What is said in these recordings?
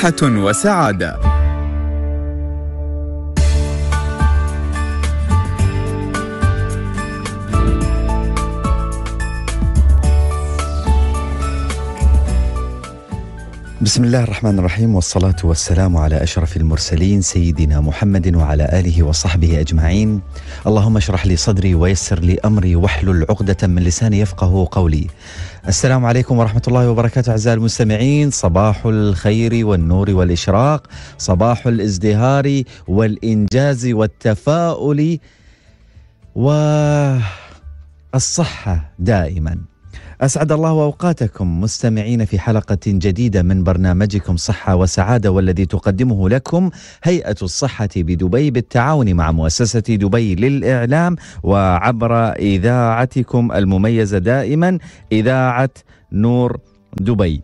صحة وسعادة بسم الله الرحمن الرحيم والصلاة والسلام على أشرف المرسلين سيدنا محمد وعلى آله وصحبه أجمعين اللهم اشرح لي صدري ويسر لي أمري واحلل عقدة من لساني يفقه قولي السلام عليكم ورحمة الله وبركاته أعزائي المستمعين صباح الخير والنور والإشراق صباح الازدهار والإنجاز والتفاؤل والصحة دائماً أسعد الله أوقاتكم مستمعين في حلقة جديدة من برنامجكم صحة وسعادة والذي تقدمه لكم هيئة الصحة بدبي بالتعاون مع مؤسسة دبي للإعلام وعبر إذاعتكم المميزة دائما إذاعة نور دبي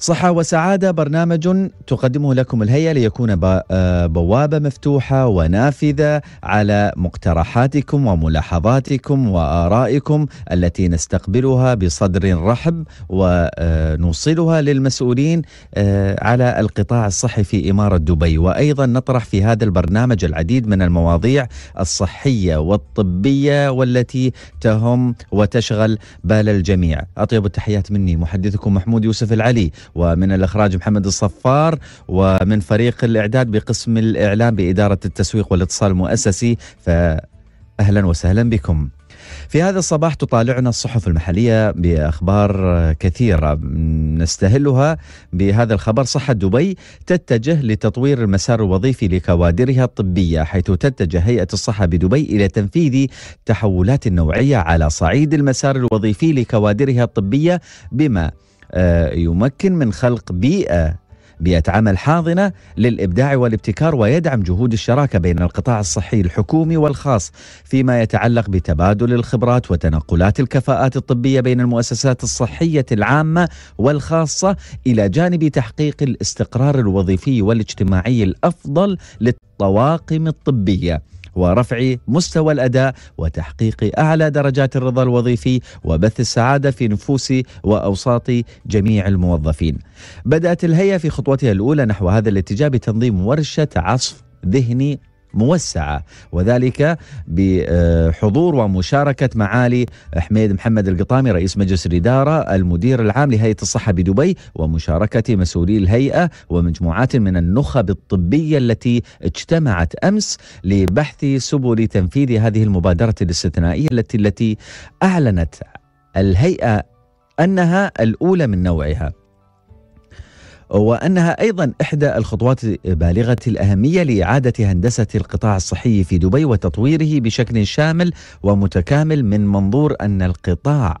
صحة وسعادة برنامج تقدمه لكم الهيئة ليكون آه، بوابة مفتوحة ونافذة على مقترحاتكم وملاحظاتكم وآرائكم التي نستقبلها بصدر رحب ونوصلها آه، للمسؤولين آه، على القطاع الصحي في إمارة دبي وأيضا نطرح في هذا البرنامج العديد من المواضيع الصحية والطبية والتي تهم وتشغل بال الجميع أطيب التحيات مني محدثكم محمود يوسف العلي ومن الإخراج محمد الصفار ومن فريق الإعداد بقسم الإعلام بإدارة التسويق والاتصال المؤسسي فأهلا وسهلا بكم في هذا الصباح تطالعنا الصحف المحلية بأخبار كثيرة نستهلها بهذا الخبر صحة دبي تتجه لتطوير المسار الوظيفي لكوادرها الطبية حيث تتجه هيئة الصحة بدبي إلى تنفيذ تحولات نوعية على صعيد المسار الوظيفي لكوادرها الطبية بما آه، يمكن من خلق بيئه بيئة عمل حاضنة للإبداع والابتكار ويدعم جهود الشراكة بين القطاع الصحي الحكومي والخاص فيما يتعلق بتبادل الخبرات وتنقلات الكفاءات الطبية بين المؤسسات الصحية العامة والخاصة إلى جانب تحقيق الاستقرار الوظيفي والاجتماعي الأفضل للطواقم الطبية. ورفع مستوى الاداء وتحقيق اعلى درجات الرضا الوظيفي وبث السعاده في نفوس واوساط جميع الموظفين. بدات الهيئه في خطوتها الاولى نحو هذا الاتجاه بتنظيم ورشه عصف ذهني موسعة وذلك بحضور ومشاركة معالي حميد محمد القطامي رئيس مجلس الإدارة المدير العام لهيئة الصحة بدبي ومشاركة مسؤولي الهيئة ومجموعات من النخب الطبية التي اجتمعت أمس لبحث سبل تنفيذ هذه المبادرة الاستثنائية التي التي أعلنت الهيئة أنها الأولى من نوعها وأنها أيضا إحدى الخطوات بالغة الأهمية لإعادة هندسة القطاع الصحي في دبي وتطويره بشكل شامل ومتكامل من منظور أن القطاع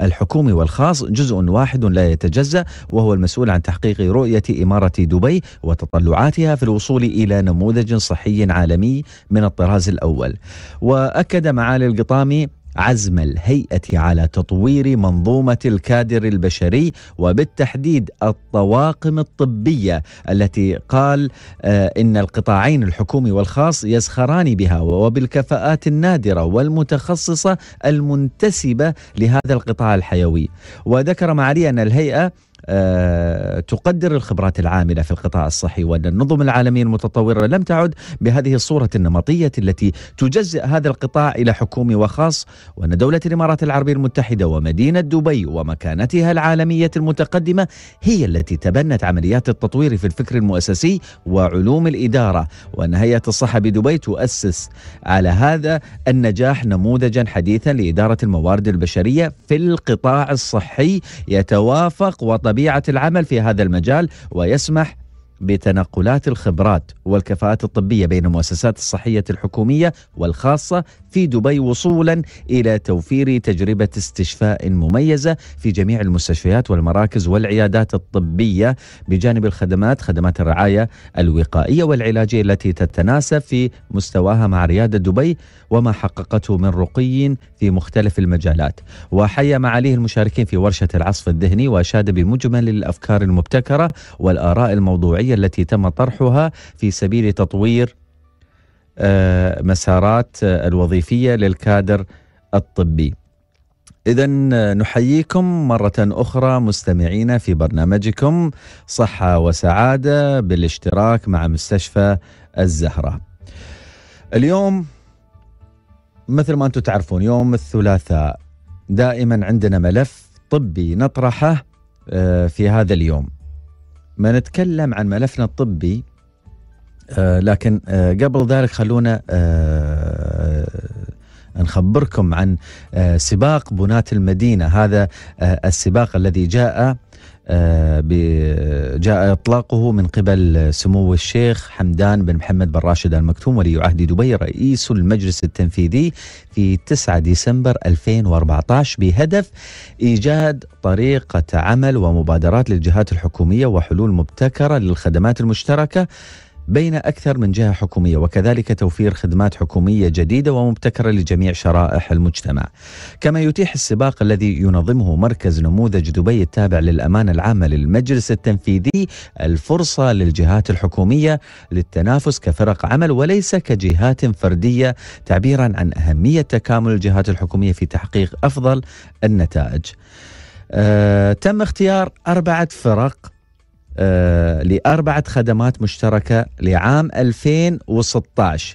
الحكومي والخاص جزء واحد لا يتجزا وهو المسؤول عن تحقيق رؤيه اماره دبي وتطلعاتها في الوصول الى نموذج صحي عالمي من الطراز الاول. واكد معالي القطامي عزم الهيئه على تطوير منظومه الكادر البشري وبالتحديد الطواقم الطبيه التي قال آه، ان القطاعين الحكومي والخاص يزخران بها وبالكفاءات النادره والمتخصصه المنتسبه لهذا القطاع الحيوي وذكر معالي ان الهيئه آه، تقدر الخبرات العامله في القطاع الصحي وان النظم العالميه المتطوره لم تعد بهذه الصوره النمطيه التي تجزئ هذا القطاع الى حكومي وخاص وان دوله الامارات العربيه المتحده ومدينه دبي ومكانتها العالميه المتقدمه هي التي تبنت عمليات التطوير في الفكر المؤسسي وعلوم الاداره وان هيئه الصحه بدبي تؤسس على هذا النجاح نموذجا حديثا لاداره الموارد البشريه في القطاع الصحي يتوافق وطن طبيعه العمل في هذا المجال ويسمح بتنقلات الخبرات والكفاءات الطبيه بين المؤسسات الصحيه الحكوميه والخاصه في دبي وصولا الى توفير تجربه استشفاء مميزه في جميع المستشفيات والمراكز والعيادات الطبيه بجانب الخدمات خدمات الرعايه الوقائيه والعلاجيه التي تتناسب في مستواها مع رياده دبي وما حققته من رقي في مختلف المجالات وحيا معاليه المشاركين في ورشه العصف الذهني واشاد بمجمل الافكار المبتكره والاراء الموضوعيه العملية التي تم طرحها في سبيل تطوير آه، مسارات آه، الوظيفية للكادر الطبي إذا آه، نحييكم مرة أخرى مستمعينا في برنامجكم صحة وسعادة بالاشتراك مع مستشفى الزهرة. اليوم مثل ما أنتم تعرفون يوم الثلاثاء دائما عندنا ملف طبي نطرحه في هذا اليوم. ما نتكلم عن ملفنا الطبي آه لكن آه قبل ذلك خلونا آه, آه، نخبركم عن آه، سباق بنات المدينه هذا آه، السباق الذي جاء آه، جاء اطلاقه من قبل سمو الشيخ حمدان بن محمد بن راشد المكتوم ولي عهد دبي رئيس المجلس التنفيذي في 9 ديسمبر 2014 بهدف ايجاد طريقه عمل ومبادرات للجهات الحكوميه وحلول مبتكره للخدمات المشتركه بين أكثر من جهة حكومية وكذلك توفير خدمات حكومية جديدة ومبتكرة لجميع شرائح المجتمع كما يتيح السباق الذي ينظمه مركز نموذج دبي التابع للأمانة العامة للمجلس التنفيذي الفرصة للجهات الحكومية للتنافس كفرق عمل وليس كجهات فردية تعبيرا عن أهمية تكامل الجهات الحكومية في تحقيق أفضل النتائج أه تم اختيار أربعة فرق آه، لأربعة خدمات مشتركة لعام 2016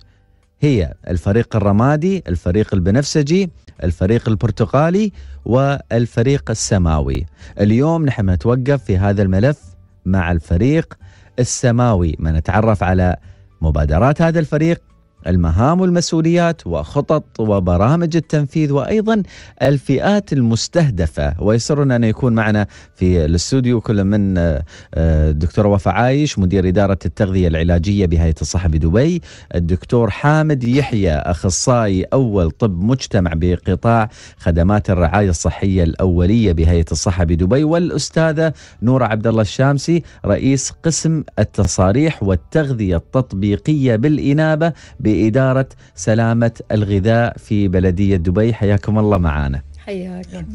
هي الفريق الرمادي الفريق البنفسجي الفريق البرتقالي والفريق السماوي اليوم نحن نتوقف في هذا الملف مع الفريق السماوي ما نتعرف على مبادرات هذا الفريق المهام والمسؤوليات وخطط وبرامج التنفيذ وايضا الفئات المستهدفه ويسرنا ان يكون معنا في الاستوديو كل من آه، الدكتوره وفاء عايش مدير اداره التغذيه العلاجيه بهيئه الصحه بدبي، الدكتور حامد يحيى اخصائي اول طب مجتمع بقطاع خدمات الرعايه الصحيه الاوليه بهيئه الصحه بدبي والاستاذه نوره عبد الله الشامسي رئيس قسم التصاريح والتغذيه التطبيقيه بالانابه ب لإدارة سلامة الغذاء في بلدية دبي حياكم الله معانا حياك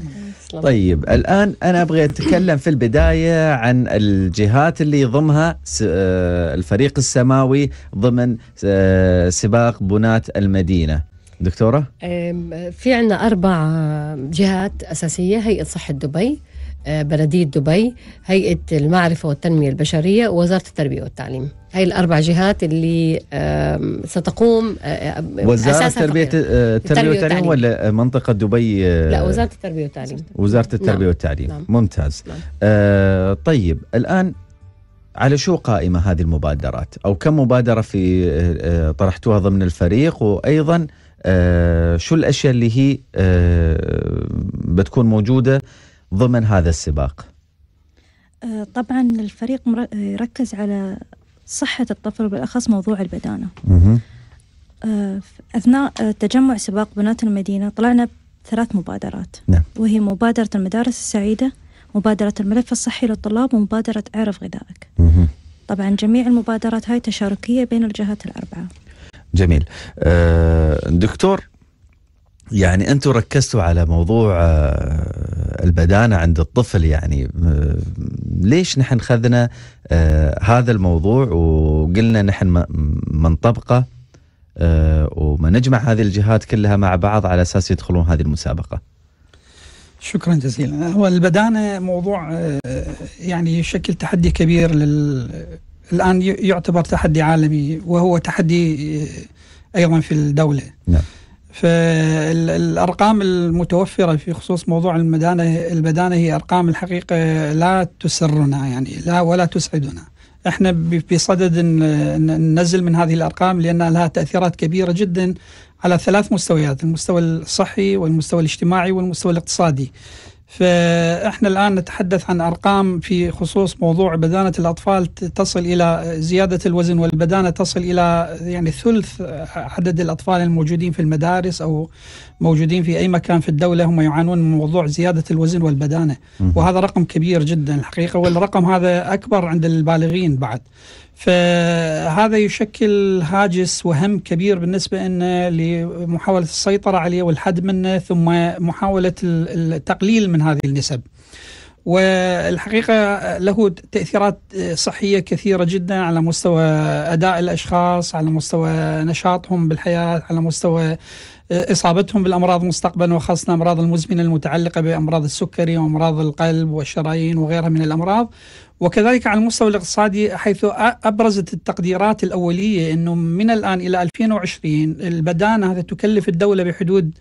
طيب الآن أنا أبغى أتكلم في البداية عن الجهات اللي يضمها آه، الفريق السماوي ضمن آه، سباق بناة المدينة دكتورة في عندنا أربع جهات أساسية هيئة صحة دبي آه، بلدية دبي هيئة المعرفة والتنمية البشرية ووزارة التربية والتعليم هاي الأربع جهات اللي ستقوم آه، آه، وزارة التربية التربية والتعليم ولا منطقة دبي لا وزارة التربية والتعليم وزارة التربية نعم. والتعليم نعم. ممتاز نعم. آه طيب الآن على شو قائمة هذه المبادرات أو كم مبادرة في طرحتوها ضمن الفريق وأيضا آه شو الأشياء اللي هي آه بتكون موجودة آه ضمن هذا السباق؟ أه، طبعا الفريق يركز على صحة الطفل وبالأخص موضوع البدانة أه، أثناء تجمع سباق بنات المدينة طلعنا ثلاث مبادرات نعم. وهي مبادرة المدارس السعيدة مبادرة الملف الصحي للطلاب ومبادرة اعرف غذائك مه. طبعا جميع المبادرات هاي تشاركية بين الجهات الأربعة جميل أه، دكتور يعني انتم ركزتوا على موضوع آه، البدانه عند الطفل يعني آه، ليش نحن خذنا آه، هذا الموضوع وقلنا نحن منطبقه وما نجمع هذه الجهات كلها مع بعض على اساس يدخلون هذه المسابقه شكرا جزيلا هو البدانه موضوع يعني يشكل تحدي كبير لل الان يعتبر تحدي عالمي وهو تحدي ايضا في الدوله نعم. فالارقام المتوفره في خصوص موضوع المدانه البدانه هي ارقام الحقيقه لا تسرنا يعني لا ولا تسعدنا. احنا بصدد ننزل من هذه الارقام لان لها تاثيرات كبيره جدا على ثلاث مستويات، المستوى الصحي والمستوى الاجتماعي والمستوى الاقتصادي. فاحنا الان نتحدث عن ارقام في خصوص موضوع بدانه الاطفال تصل الى زياده الوزن والبدانه تصل الى يعني ثلث عدد الاطفال الموجودين في المدارس او موجودين في اي مكان في الدوله هم يعانون من موضوع زياده الوزن والبدانه وهذا رقم كبير جدا الحقيقه والرقم هذا اكبر عند البالغين بعد فهذا يشكل هاجس وهم كبير بالنسبة إن لمحاولة السيطرة عليه والحد منه ثم محاولة التقليل من هذه النسب والحقيقة له تأثيرات صحية كثيرة جدا على مستوى أداء الأشخاص على مستوى نشاطهم بالحياة على مستوى اصابتهم بالامراض مستقبلا وخاصه الامراض المزمنه المتعلقه بامراض السكري وامراض القلب والشرايين وغيرها من الامراض وكذلك على المستوى الاقتصادي حيث ابرزت التقديرات الاوليه انه من الان الى 2020 البدانه هذا تكلف الدوله بحدود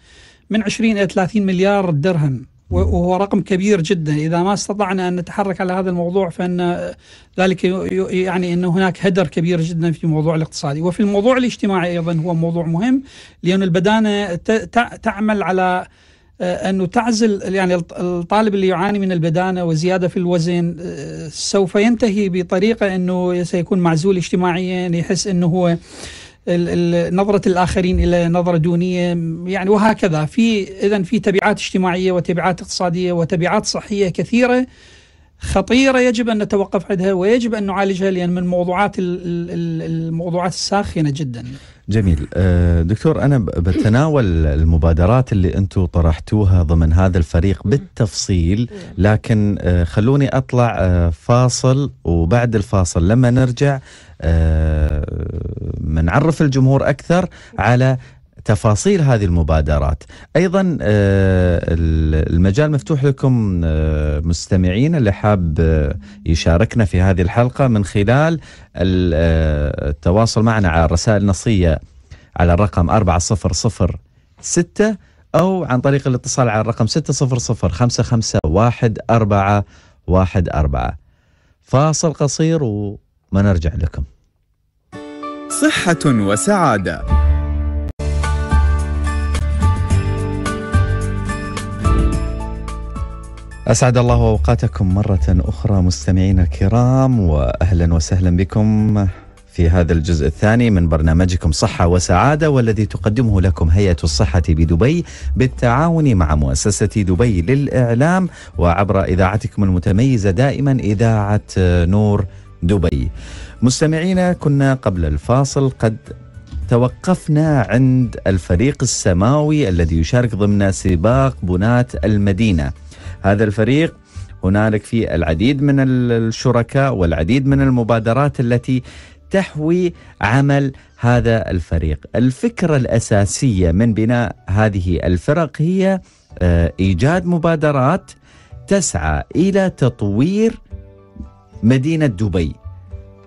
من 20 الى 30 مليار درهم وهو رقم كبير جدا إذا ما استطعنا أن نتحرك على هذا الموضوع فإن ذلك يعني أن هناك هدر كبير جدا في الموضوع الاقتصادي وفي الموضوع الاجتماعي أيضا هو موضوع مهم لأن البدانة تعمل على آه، انه تعزل يعني الطالب اللي يعاني من البدانه وزياده في الوزن آه، سوف ينتهي بطريقه انه سيكون معزول اجتماعيا يحس انه هو نظره الاخرين الى نظره دونيه يعني وهكذا في اذا في تبعات اجتماعيه وتبعات اقتصاديه وتبعات صحيه كثيره خطيرة يجب أن نتوقف عندها ويجب أن نعالجها لأن من موضوعات الموضوعات الساخنة جدا جميل آه، دكتور أنا بتناول المبادرات اللي أنتم طرحتوها ضمن هذا الفريق بالتفصيل لكن آه، خلوني أطلع آه، فاصل وبعد الفاصل لما نرجع منعرف الجمهور أكثر على تفاصيل هذه المبادرات ايضا آه، المجال مفتوح لكم آه، مستمعين اللي حاب آه، يشاركنا في هذه الحلقه من خلال التواصل معنا على الرسائل النصيه على الرقم 4006 او عن طريق الاتصال على الرقم 600551414 فاصل قصير وما نرجع لكم صحه وسعاده أسعد الله أوقاتكم مرة أخرى مستمعينا الكرام وأهلا وسهلا بكم في هذا الجزء الثاني من برنامجكم صحة وسعادة والذي تقدمه لكم هيئة الصحة بدبي بالتعاون مع مؤسسة دبي للإعلام وعبر إذاعتكم المتميزة دائما إذاعة نور دبي. مستمعينا كنا قبل الفاصل قد توقفنا عند الفريق السماوي الذي يشارك ضمن سباق بنات المدينه هذا الفريق هنالك في العديد من الشركاء والعديد من المبادرات التي تحوي عمل هذا الفريق. الفكره الاساسيه من بناء هذه الفرق هي آه، ايجاد مبادرات تسعى الى تطوير مدينه دبي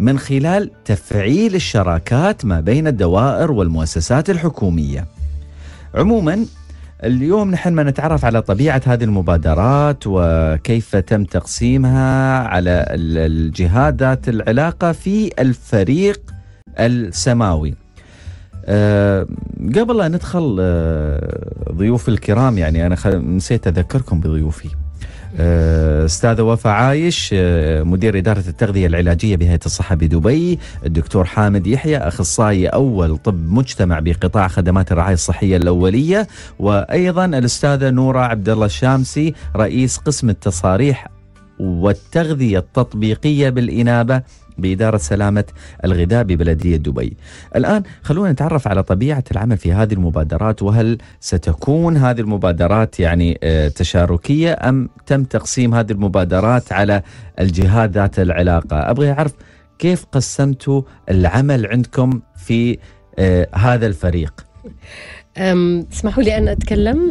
من خلال تفعيل الشراكات ما بين الدوائر والمؤسسات الحكوميه. عموما اليوم نحن ما نتعرف على طبيعة هذه المبادرات وكيف تم تقسيمها على الجهات ذات العلاقة في الفريق السماوي أه قبل أن ندخل أه ضيوف الكرام يعني أنا نسيت أذكركم بضيوفي آه، استاذه وفاء عايش آه، مدير اداره التغذيه العلاجيه بهيئه الصحه بدبي، الدكتور حامد يحيى اخصائي اول طب مجتمع بقطاع خدمات الرعايه الصحيه الاوليه، وايضا الاستاذه نوره عبد الله الشامسي رئيس قسم التصاريح والتغذيه التطبيقيه بالانابه بإدارة سلامة الغذاء ببلدية دبي الآن خلونا نتعرف على طبيعة العمل في هذه المبادرات وهل ستكون هذه المبادرات يعني آه، تشاركية أم تم تقسيم هذه المبادرات على الجهات ذات العلاقة أبغى أعرف كيف قسمتوا العمل عندكم في آه، هذا الفريق اسمحوا لي أن أتكلم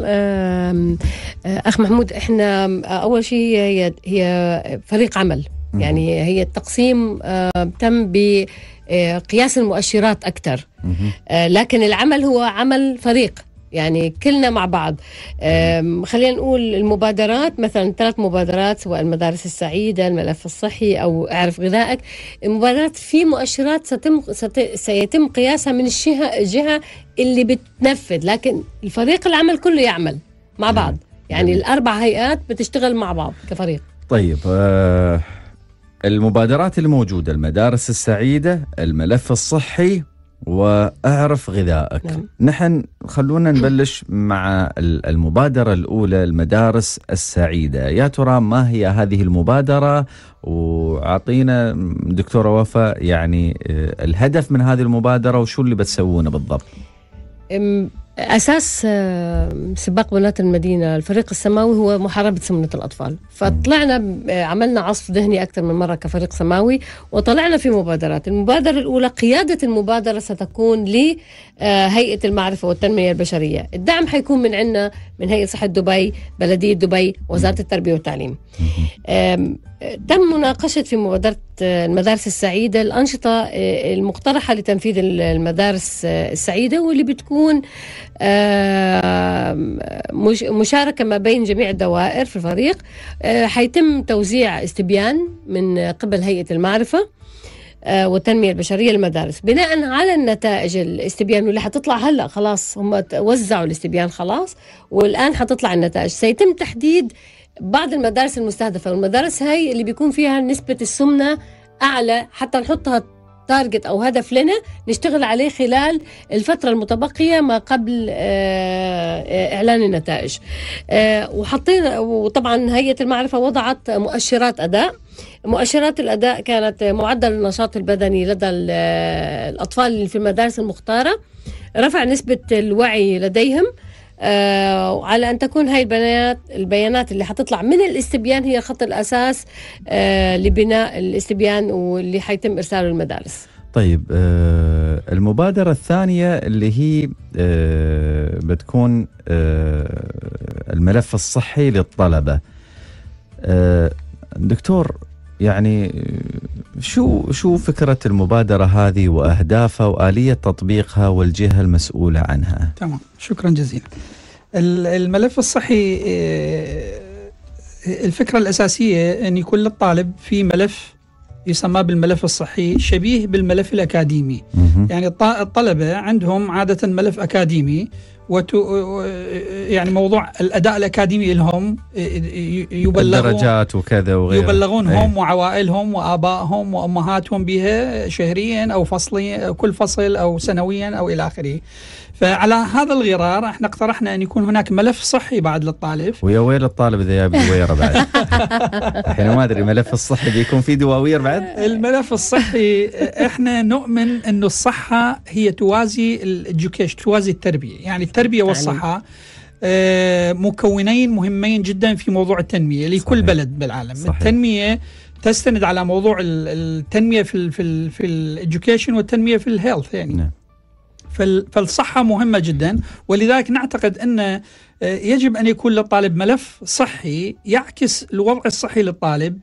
أخ محمود إحنا أول شيء هي فريق عمل يعني هي التقسيم آه، تم بقياس آه، المؤشرات أكثر آه، لكن العمل هو عمل فريق يعني كلنا مع بعض خلينا نقول المبادرات مثلا ثلاث مبادرات سواء المدارس السعيدة الملف الصحي أو اعرف غذائك المبادرات في مؤشرات ستم سيتم قياسها من الجهة, الجهة اللي بتنفذ لكن الفريق العمل كله يعمل مع بعض يعني الأربع هيئات بتشتغل مع بعض كفريق طيب آه المبادرات الموجودة المدارس السعيدة الملف الصحي واعرف غذائك نعم. نحن خلونا نبلش مع المبادرة الأولى المدارس السعيدة يا ترى ما هي هذه المبادرة وعطينا دكتورة وفاء يعني آه، الهدف من هذه المبادرة وشو اللي بتسوونه بالضبط اساس آه، سباق بنات المدينه الفريق السماوي هو محاربه سمنه الاطفال فطلعنا آه، عملنا عصف ذهني اكثر من مره كفريق سماوي وطلعنا في مبادرات المبادره الاولى قياده المبادره ستكون لي آه، هيئة المعرفة والتنمية البشرية الدعم حيكون من عنا من هيئة صحة دبي بلدية دبي وزارة التربية والتعليم تم مناقشة في مبادرة آه، المدارس السعيدة الأنشطة آه، المقترحة لتنفيذ المدارس السعيدة واللي بتكون مشاركة ما بين جميع الدوائر في الفريق حيتم توزيع استبيان من قبل هيئة المعرفة آه، والتنمية البشرية المدارس بناء على النتائج الاستبيان واللي حتطلع هلا خلاص هم وزعوا الاستبيان خلاص والآن حتطلع النتائج سيتم تحديد بعض المدارس المستهدفة والمدارس هاي اللي بيكون فيها نسبة السمنة أعلى حتى نحطها تارجت أو هدف لنا نشتغل عليه خلال الفترة المتبقية ما قبل آه، آه، إعلان النتائج وحطينا وطبعا هيئة المعرفة وضعت مؤشرات أداء مؤشرات الأداء كانت معدل النشاط البدني لدى الأطفال في المدارس المختارة رفع نسبة الوعي لديهم آه على ان تكون هاي البيانات البيانات اللي حتطلع من الاستبيان هي خط الاساس آه لبناء الاستبيان واللي حيتم ارساله للمدارس طيب آه المبادرة الثانية اللي هي آه بتكون آه الملف الصحي للطلبة آه دكتور يعني شو شو فكرة المبادرة هذه وأهدافها وآلية تطبيقها والجهة المسؤولة عنها؟ تمام شكرا جزيلا. الملف الصحي آه، الفكرة الأساسية أن يكون للطالب في ملف يسمى بالملف الصحي شبيه بالملف الأكاديمي يعني الطلبة عندهم عادة ملف أكاديمي وتو يعني موضوع الاداء الاكاديمي لهم يبلغون الدرجات وكذا وغيره يبلغونهم ايه. وعوائلهم وابائهم وامهاتهم بها شهريا او فصليا كل فصل او سنويا او الى اخره فعلى هذا الغرار احنا اقترحنا ان يكون هناك ملف صحي بعد للطالب ويا ويل الطالب اذا جاب دويره بعد احنا ما ادري الملف الصحي بيكون فيه دواوير بعد الملف الصحي احنا نؤمن انه الصحه هي توازي الاديوكيشن توازي التربيه يعني التربيه والصحه آه، مكونين مهمين جدا في موضوع التنميه لكل صحيح. بلد بالعالم صحيح. التنميه تستند على موضوع التنميه في الـ في الـ في الاديوكيشن والتنميه في الهيلث يعني نعم. فالصحة مهمة جدا ولذلك نعتقد أن آه، يجب أن يكون للطالب ملف صحي يعكس الوضع الصحي للطالب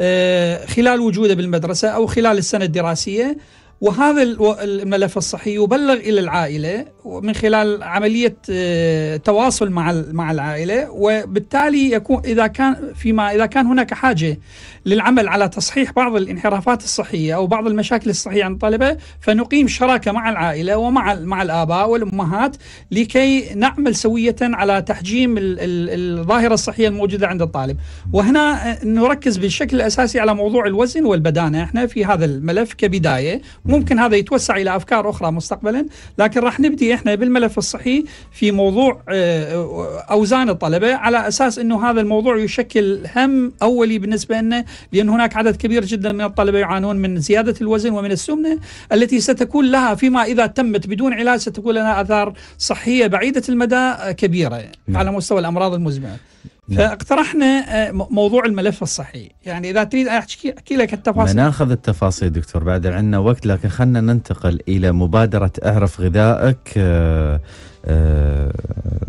آه، خلال وجوده بالمدرسة أو خلال السنة الدراسية وهذا الملف الصحي يبلغ إلى العائلة من خلال عملية آه، تواصل مع مع العائلة وبالتالي يكون إذا كان فيما إذا كان هناك حاجة للعمل على تصحيح بعض الانحرافات الصحية أو بعض المشاكل الصحية عند الطلبة فنقيم شراكة مع العائلة ومع مع الآباء والأمهات لكي نعمل سوية على تحجيم الظاهرة الصحية الموجودة عند الطالب وهنا آه، نركز بالشكل الأساسي على موضوع الوزن والبدانة احنا في هذا الملف كبداية ممكن هذا يتوسع إلى أفكار أخرى مستقبلا لكن راح نبدي احنا بالملف الصحي في موضوع آه، آه، اوزان الطلبه على اساس انه هذا الموضوع يشكل هم اولي بالنسبه لنا لان هناك عدد كبير جدا من الطلبه يعانون من زياده الوزن ومن السمنه التي ستكون لها فيما اذا تمت بدون علاج ستكون لها اثار صحيه بعيده المدى آه، كبيره نعم. على مستوى الامراض المزمنه نعم. فاقترحنا آه، موضوع الملف الصحي يعني اذا تريد احكي احكي لك التفاصيل ناخذ التفاصيل دكتور بعد عندنا وقت لكن خلينا ننتقل الى مبادره اعرف غذائك آه، آه،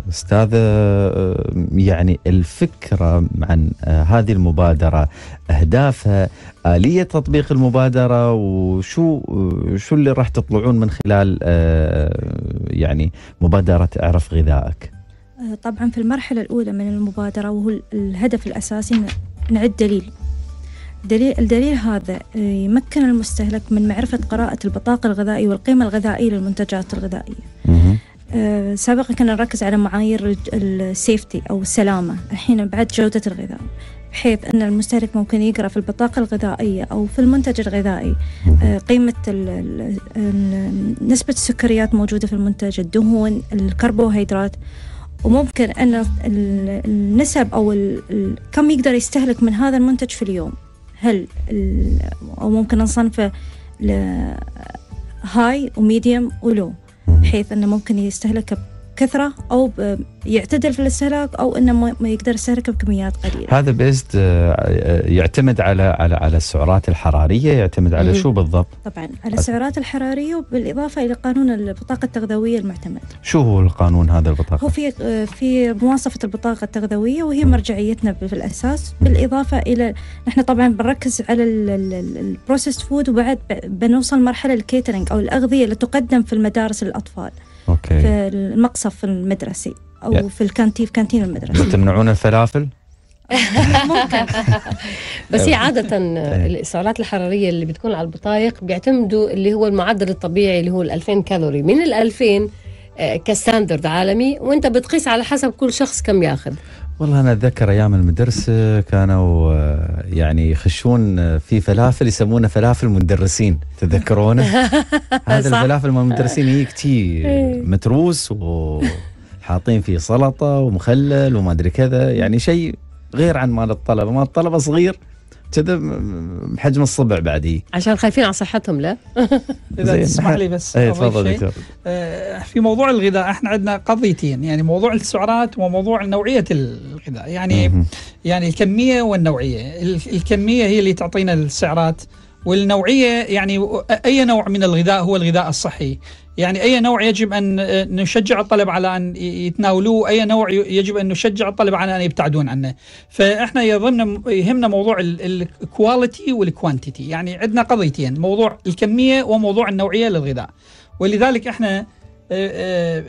استاذه يعني الفكره عن هذه المبادره اهدافها اليه تطبيق المبادره وشو شو اللي راح تطلعون من خلال يعني مبادره اعرف غذائك طبعا في المرحلة الأولى من المبادرة وهو الهدف الأساسي نعد دليل دليل الدليل هذا آه، يمكن المستهلك من معرفة قراءة البطاقة الغذائية والقيمة الغذائية للمنتجات الغذائية آه، سابقا كنا نركز على معايير السيفتي أو السلامة الحين بعد جودة الغذاء بحيث أن المستهلك ممكن يقرأ في البطاقة الغذائية أو في المنتج الغذائي آه، قيمة نسبة السكريات موجودة في المنتج الدهون الكربوهيدرات وممكن أن النسب أو كم يقدر يستهلك من هذا المنتج في اليوم هل أو ممكن نصنفه هاي وميديوم ولو بحيث أنه ممكن يستهلك بكثره او يعتدل في الاستهلاك او انه ما يقدر يستهلك بكميات قليله. هذا بيست آه، آه، يعتمد على على على السعرات الحراريه يعتمد على شو بالضبط؟ طبعا على السعرات الحراريه وبالاضافه الى قانون البطاقه التغذويه المعتمد. شو هو القانون هذا البطاقه؟ هو في آه، في مواصفه البطاقه التغذويه وهي مرجعيتنا في الاساس بالاضافه الى نحن طبعا بنركز على البروسيس فود وبعد بنوصل مرحله الكيترنج او الاغذيه اللي تقدم في المدارس للاطفال. أوكي. في المقصف المدرسي او يأ. يعني في الكانتين في كانتين المدرسه تمنعون الفلافل ممكن بس هي عادة إيه. السعرات الحرارية اللي بتكون على البطايق بيعتمدوا اللي هو المعدل الطبيعي اللي هو ال 2000 كالوري من ال 2000 آه، كستاندرد عالمي وانت بتقيس على حسب كل شخص كم ياخذ والله انا اتذكر ايام المدرسه كانوا آه، يعني يخشون آه، في فلافل يسمونه فلافل المدرسين تذكرونه هذا الفلافل مال المدرسين يجيك كثير إيه. متروس وحاطين فيه سلطه ومخلل وما ادري كذا يعني شيء غير عن مال الطلبه مال الطلبه صغير كذا بحجم الصبع بعد هي إيه. عشان خايفين على صحتهم لا اذا تسمح لي بس اي تفضل آه، في موضوع الغذاء احنا عندنا قضيتين يعني موضوع السعرات وموضوع نوعيه الغذاء يعني م -م. يعني الكميه والنوعيه الكميه هي اللي تعطينا السعرات والنوعيه يعني اي نوع من الغذاء هو الغذاء الصحي يعني أي نوع يجب أن آه، نشجع الطلب على أن يتناولوه أي نوع يجب أن نشجع الطلب على أن يبتعدون عنه فإحنا يظن يهمنا موضوع الكواليتي والكوانتيتي يعني عندنا قضيتين موضوع الكمية وموضوع النوعية للغذاء ولذلك إحنا آه، آه،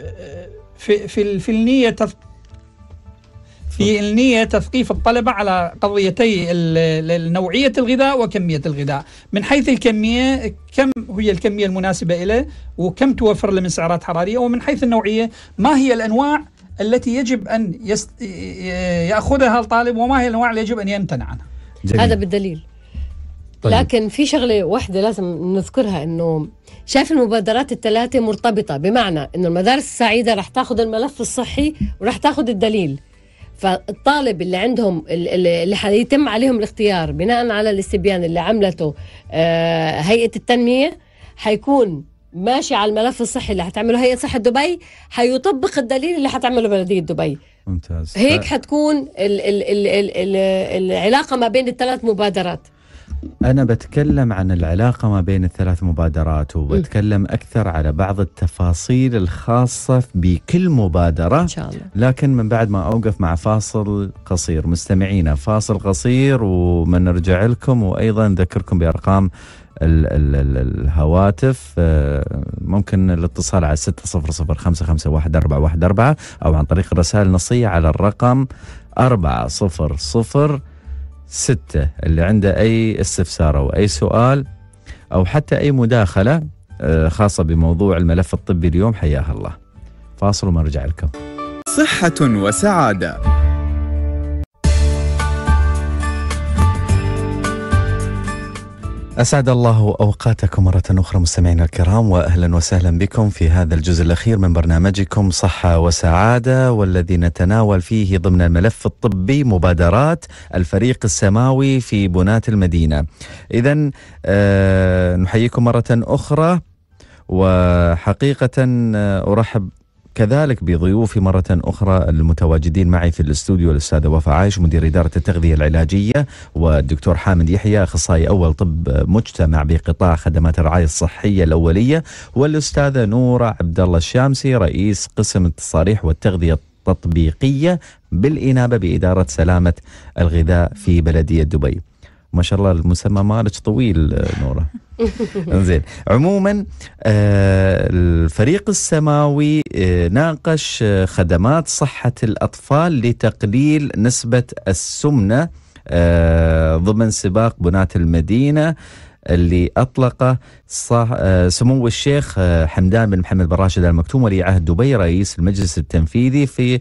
في في, في النية في النية تثقيف الطلبة على قضيتي نوعية الغذاء وكمية الغذاء من حيث الكمية كم هي الكمية المناسبة له وكم توفر له من سعرات حرارية ومن حيث النوعية ما هي الأنواع التي يجب أن يست... يأخذها الطالب وما هي الأنواع التي يجب أن يمتنع عنها جميل. هذا بالدليل طيب. لكن في شغله واحده لازم نذكرها انه شايف المبادرات الثلاثه مرتبطه بمعنى انه المدارس السعيده رح تاخذ الملف الصحي ورح تاخذ الدليل فالطالب اللي عندهم اللي حيتم عليهم الاختيار بناء على الاستبيان اللي عملته آه، هيئه التنميه حيكون ماشي على الملف الصحي اللي حتعمله هيئه صحه دبي حيطبق الدليل اللي حتعمله بلديه دبي ممتاز هيك حتكون العلاقه ما بين الثلاث مبادرات أنا بتكلم عن العلاقة ما بين الثلاث مبادرات وبتكلم أكثر على بعض التفاصيل الخاصة بكل مبادرة إن شاء الله لكن من بعد ما أوقف مع فاصل قصير مستمعينا فاصل قصير ومنرجع لكم وأيضا نذكركم بأرقام الـ الـ الـ الهواتف آه، ممكن الاتصال على 600 أو عن طريق الرسائل النصية على الرقم 400 ستة اللي عنده أي استفسار أو أي سؤال أو حتى أي مداخلة آه، خاصة بموضوع الملف الطبي اليوم حياها الله فاصل وما نرجع لكم صحة وسعادة أسعد الله أوقاتكم مرة أخرى مستمعينا الكرام وأهلا وسهلا بكم في هذا الجزء الأخير من برنامجكم صحة وسعادة والذي نتناول فيه ضمن الملف الطبي مبادرات الفريق السماوي في بناة المدينة إذا أه نحييكم مرة أخرى وحقيقة آه، أرحب كذلك بضيوفي مرة أخرى المتواجدين معي في الاستوديو الأستاذة وفاء عايش مدير إدارة التغذية العلاجية والدكتور حامد يحيى أخصائي أول طب مجتمع بقطاع خدمات الرعاية الصحية الأولية والأستاذة نورة عبد الله الشامسي رئيس قسم التصاريح والتغذية التطبيقية بالإنابة بإدارة سلامة الغذاء في بلدية دبي. ما شاء الله المسمى مالك طويل نوره زين عموما آه، الفريق السماوي آه، ناقش آه، خدمات صحه الاطفال لتقليل نسبه السمنه ضمن سباق بناة المدينه اللي اطلقه سمو الشيخ حمدان بن محمد بن راشد المكتوم ولي عهد دبي رئيس المجلس التنفيذي في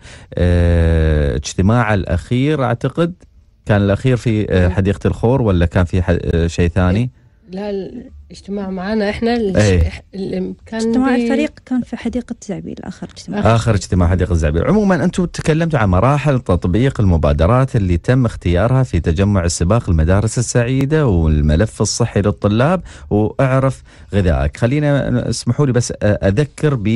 اجتماعه الاخير اعتقد كان الأخير في آه، إيه. حديقة الخور ولا كان في آه، شيء ثاني؟ إيه. لا الاجتماع معنا احنا ايه. كان اجتماع الفريق كان في حديقه زعبيل اخر اجتماع اخر اجتماع حديقه زعبيل عموما انتم تكلمتوا عن مراحل تطبيق المبادرات اللي تم اختيارها في تجمع السباق المدارس السعيده والملف الصحي للطلاب واعرف غذائك خلينا اسمحوا لي بس آه، اذكر ب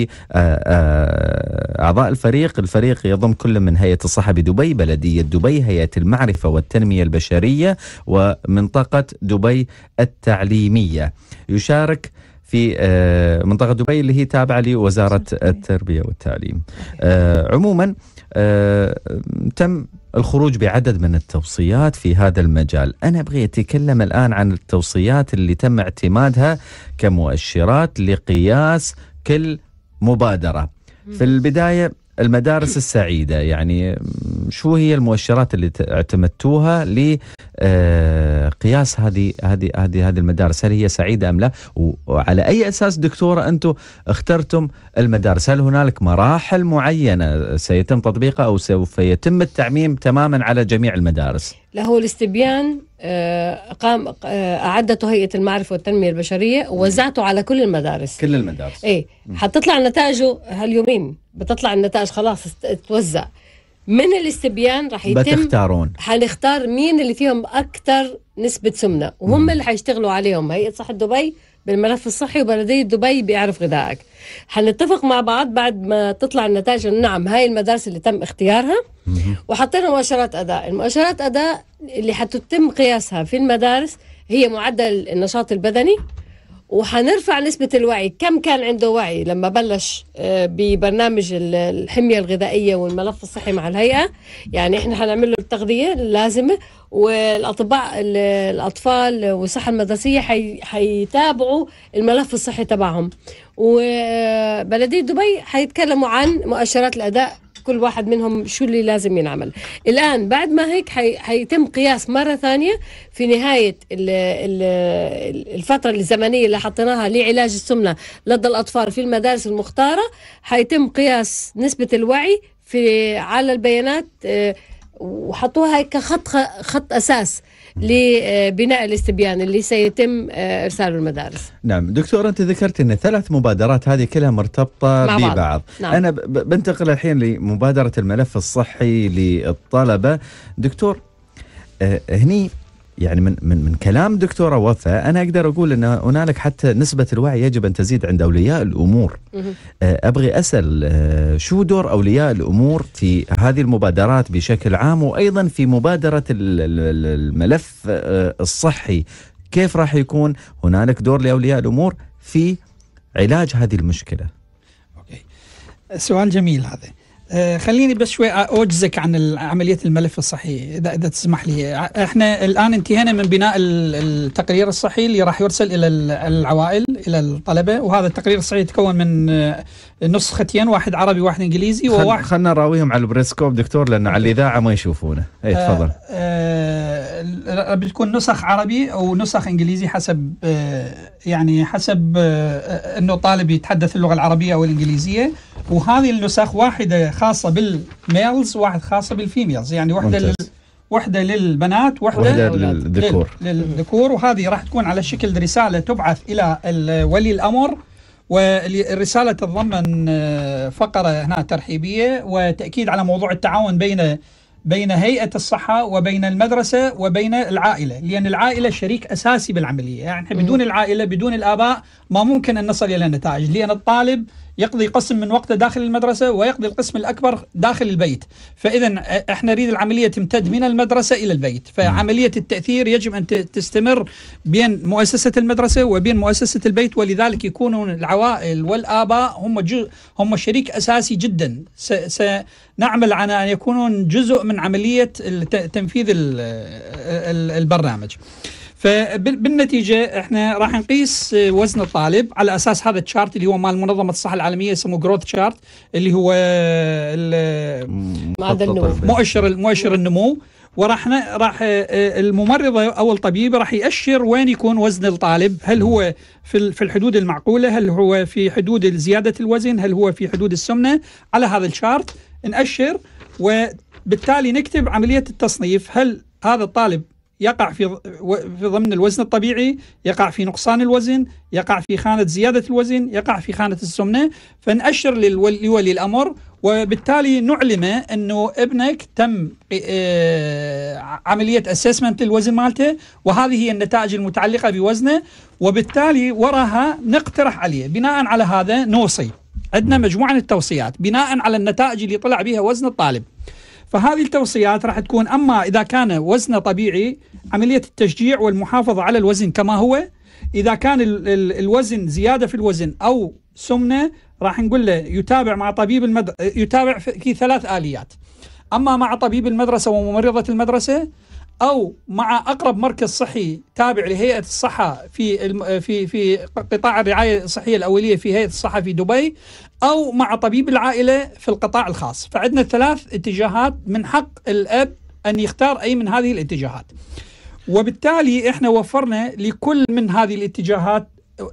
أعضاء الفريق الفريق يضم كل من هيئة الصحة دبي بلدية دبي هيئة المعرفة والتنمية البشرية ومنطقة دبي التعليمية يشارك في آه، منطقة دبي اللي هي تابعة لوزارة التربية والتعليم آه، عموما آه، تم الخروج بعدد من التوصيات في هذا المجال أنا أبغي أتكلم الآن عن التوصيات اللي تم اعتمادها كمؤشرات لقياس كل مبادرة في البداية المدارس السعيدة يعني شو هي المؤشرات اللي اعتمدتوها لقياس آه، هذه هذه هذه هذه المدارس هل هي سعيدة أم لا وعلى أي أساس دكتورة أنتم اخترتم المدارس هل هنالك مراحل معينة سيتم تطبيقها أو سوف يتم التعميم تماما على جميع المدارس له الاستبيان آه، قام آه، اعدته هيئه المعرفه والتنميه البشريه ووزعته على كل المدارس كل المدارس اي حتطلع نتائجه هاليومين بتطلع النتائج خلاص توزع من الاستبيان رح يتم بتختارون حنختار مين اللي فيهم اكثر نسبه سمنه وهم مم. اللي حيشتغلوا عليهم هيئه صحه دبي بالملف الصحي وبلدية دبي بيعرف غذائك حنتفق مع بعض بعد ما تطلع النتائج نعم هاي المدارس اللي تم اختيارها وحطينا مؤشرات أداء المؤشرات أداء اللي حتتم قياسها في المدارس هي معدل النشاط البدني وحنرفع نسبة الوعي كم كان عنده وعي لما بلش آه، ببرنامج الحمية الغذائية والملف الصحي مع الهيئة يعني احنا حنعمل له التغذية اللازمة والاطباء الاطفال والصحة المدرسية حيتابعوا الملف الصحي تبعهم وبلدية دبي حيتكلموا عن مؤشرات الأداء كل واحد منهم شو اللي لازم ينعمل الآن بعد ما هيك حي... حيتم قياس مرة ثانية في نهاية ال... ال... الفترة الزمنية اللي حطيناها لعلاج السمنة لدى الأطفال في المدارس المختارة حيتم قياس نسبة الوعي في على البيانات آه، وحطوها هيك كخط خط أساس لبناء الاستبيان اللي سيتم آه، ارساله المدارس نعم دكتور انت ذكرت ان ثلاث مبادرات هذه كلها مرتبطه مع ببعض بعض. نعم. انا بنتقل الحين لمبادره الملف الصحي للطلبه دكتور آه، هني يعني من من من كلام دكتوره وفاء انا اقدر اقول ان هنالك حتى نسبه الوعي يجب ان تزيد عند اولياء الامور آه، ابغي اسال آه، شو دور اولياء الامور في هذه المبادرات بشكل عام وايضا في مبادره الملف آه، الصحي كيف راح يكون هنالك دور لاولياء الامور في علاج هذه المشكله اوكي سؤال جميل هذا آه، خليني بس شوي اوجزك عن عمليه الملف الصحي اذا اذا تسمح لي احنا الان انتهينا من بناء التقرير الصحي اللي راح يرسل الى العوائل إلى الطلبة وهذا التقرير الصحيح يتكون من آه، نسختين واحد عربي وواحد إنجليزي وواحد خلنا نراويهم على البريسكوب دكتور لأنه على الإذاعة ما يشوفونه اي آه، تفضل آه، بتكون نسخ عربي أو نسخ إنجليزي حسب يعني حسب أنه طالب يتحدث اللغة العربية أو الإنجليزية وهذه النسخ واحدة خاصة بالميلز وواحده خاصة بالفيميلز يعني واحدة ممتاز. وحده للبنات وحده, وحدة للذكور للذكور وهذه راح تكون على شكل رساله تبعث الى ولي الامر والرساله تتضمن آه، فقره هنا ترحيبيه وتاكيد على موضوع التعاون بين بين هيئه الصحه وبين المدرسه وبين العائله، لان العائله شريك اساسي بالعمليه، يعني بدون العائله بدون الاباء ما ممكن ان نصل الى النتائج لان الطالب يقضي قسم من وقته داخل المدرسة ويقضي القسم الأكبر داخل البيت فإذا احنا نريد العملية تمتد من المدرسة إلى البيت فعملية التأثير يجب أن تستمر بين مؤسسة المدرسة وبين مؤسسة البيت ولذلك يكونون العوائل والآباء هم جزء هم شريك أساسي جدا سنعمل على أن يكونون جزء من عملية تنفيذ البرنامج فبالنتيجه احنا راح نقيس آه، وزن الطالب على اساس هذا الشارت اللي هو مال منظمه الصحه العالميه يسموه جروث شارت اللي هو مؤشر مؤشر النمو وراح راح آه، آه، الممرضه او الطبيب راح ياشر وين يكون وزن الطالب، هل هو في في الحدود المعقوله؟ هل هو في حدود زياده الوزن؟ هل هو في حدود السمنه؟ على هذا الشارت ناشر وبالتالي نكتب عمليه التصنيف هل هذا الطالب يقع في في ضمن الوزن الطبيعي يقع في نقصان الوزن يقع في خانة زيادة الوزن يقع في خانة السمنة فنأشر لولي الأمر وبالتالي نعلمه أنه ابنك تم آه، عملية أسسمنت للوزن مالته وهذه هي النتائج المتعلقة بوزنه وبالتالي وراها نقترح عليه بناء على هذا نوصي عندنا مجموعة من التوصيات بناء على النتائج اللي طلع بها وزن الطالب فهذه التوصيات راح تكون اما اذا كان وزنه طبيعي عمليه التشجيع والمحافظه على الوزن كما هو اذا كان الوزن زياده في الوزن او سمنه راح نقول له يتابع مع طبيب المدرسه يتابع في ثلاث اليات اما مع طبيب المدرسه وممرضه المدرسه او مع اقرب مركز صحي تابع لهيئه الصحه في في في قطاع الرعايه الصحيه الاوليه في هيئه الصحه في دبي او مع طبيب العائله في القطاع الخاص، فعندنا ثلاث اتجاهات من حق الاب ان يختار اي من هذه الاتجاهات. وبالتالي احنا وفرنا لكل من هذه الاتجاهات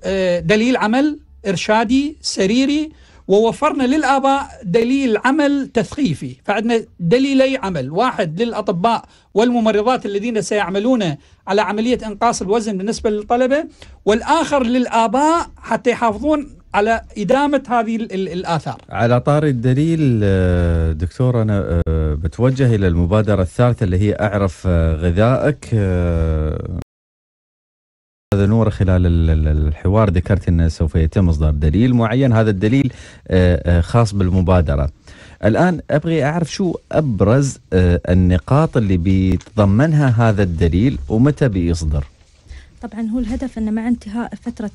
آه، دليل عمل ارشادي سريري ووفرنا للآباء دليل عمل تثقيفي فعندنا دليلي عمل واحد للأطباء والممرضات الذين سيعملون على عملية إنقاص الوزن بالنسبة للطلبة والآخر للآباء حتى يحافظون على إدامة هذه الآثار على طار الدليل آه، دكتور أنا آه، بتوجه إلى المبادرة الثالثة اللي هي أعرف آه، غذائك هذا نور خلال الحوار ذكرت أنه سوف يتم إصدار دليل معين هذا الدليل آه، آه، خاص بالمبادرة الآن أبغي أعرف شو أبرز آه، النقاط اللي بيتضمنها هذا الدليل ومتى بيصدر طبعا هو الهدف أنه مع انتهاء فترة